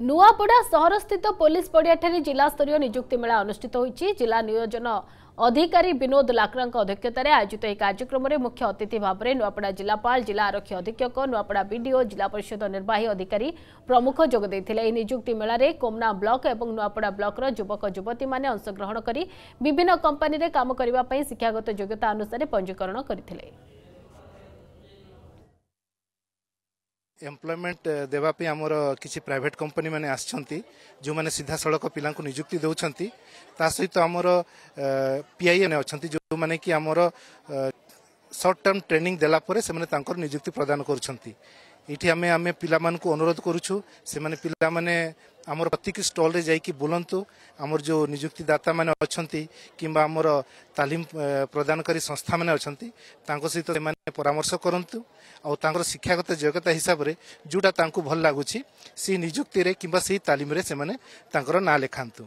नुआपड़ा सहर स्थित पुलिस पड़ियाठार जिलास्तरीय निजुक्ति मेला अनुष्ठित होती जिला नियोजन ଅଧିକାରୀ ବିନୋଦ ଲାକ୍ରାଙ୍କ ଅଧ୍ୟକ୍ଷତାରେ ଆୟୋଜିତ ଏହି କାର୍ଯ୍ୟକ୍ରମରେ ମୁଖ୍ୟ ଅତିଥି ଭାବରେ ନୂଆପଡ଼ା ଜିଲ୍ଲାପାଳ ଜିଲ୍ଲା ଆରକ୍ଷୀ ଅଧୀକ୍ଷକ ନୂଆପଡ଼ା ବିଡିଓ ଜିଲ୍ଲା ପରିଷଦ ନିର୍ବାହୀ ଅଧିକାରୀ ପ୍ରମୁଖ ଯୋଗ ଦେଇଥିଲେ ଏହି ନିଯୁକ୍ତି ମେଳାରେ କୋମନା ବ୍ଲକ ଏବଂ ନୂଆପଡ଼ା ବ୍ଲକର ଯୁବକ ଯୁବତୀମାନେ ଅଂଶଗ୍ରହଣ କରି ବିଭିନ୍ନ କମ୍ପାନୀରେ କାମ କରିବା ପାଇଁ ଶିକ୍ଷାଗତ ଯୋଗ୍ୟତା ଅନୁସାରେ ପଞ୍ଜୀକରଣ କରିଥିଲେ ଏମ୍ପ୍ଲୟମେଣ୍ଟ ଦେବା ପାଇଁ ଆମର କିଛି ପ୍ରାଇଭେଟ୍ କମ୍ପାନୀମାନେ ଆସିଛନ୍ତି ଯେଉଁମାନେ ସିଧାସଳଖ ପିଲାଙ୍କୁ ନିଯୁକ୍ତି ଦେଉଛନ୍ତି ତା ସହିତ ଆମର ପିଆଇଏନ୍ ଅଛନ୍ତି ଯେଉଁମାନେ କି ଆମର ସର୍ଟ ଟର୍ମ ଟ୍ରେନିଂ ଦେଲା ପରେ ସେମାନେ ତାଙ୍କର ନିଯୁକ୍ତି ପ୍ରଦାନ କରୁଛନ୍ତି ଏଇଠି ଆମେ ଆମେ ପିଲାମାନଙ୍କୁ ଅନୁରୋଧ କରୁଛୁ ସେମାନେ ପିଲାମାନେ ଆମର ପ୍ରତ୍ୟେକ ଷ୍ଟଲ୍ରେ ଯାଇକି ବୁଲନ୍ତୁ ଆମର ଯେଉଁ ନିଯୁକ୍ତିଦାତାମାନେ ଅଛନ୍ତି କିମ୍ବା ଆମର ତାଲିମ ପ୍ରଦାନକାରୀ ସଂସ୍ଥାମାନେ ଅଛନ୍ତି ତାଙ୍କ ସହିତ ସେମାନେ ପରାମର୍ଶ କରନ୍ତୁ ଆଉ ତାଙ୍କର ଶିକ୍ଷାଗତ ଯୋଗ୍ୟତା ହିସାବରେ ଯେଉଁଟା ତାଙ୍କୁ ଭଲ ଲାଗୁଛି ସେଇ ନିଯୁକ୍ତିରେ କିମ୍ବା ସେଇ ତାଲିମରେ ସେମାନେ ତାଙ୍କର ନାଁ ଲେଖାନ୍ତୁ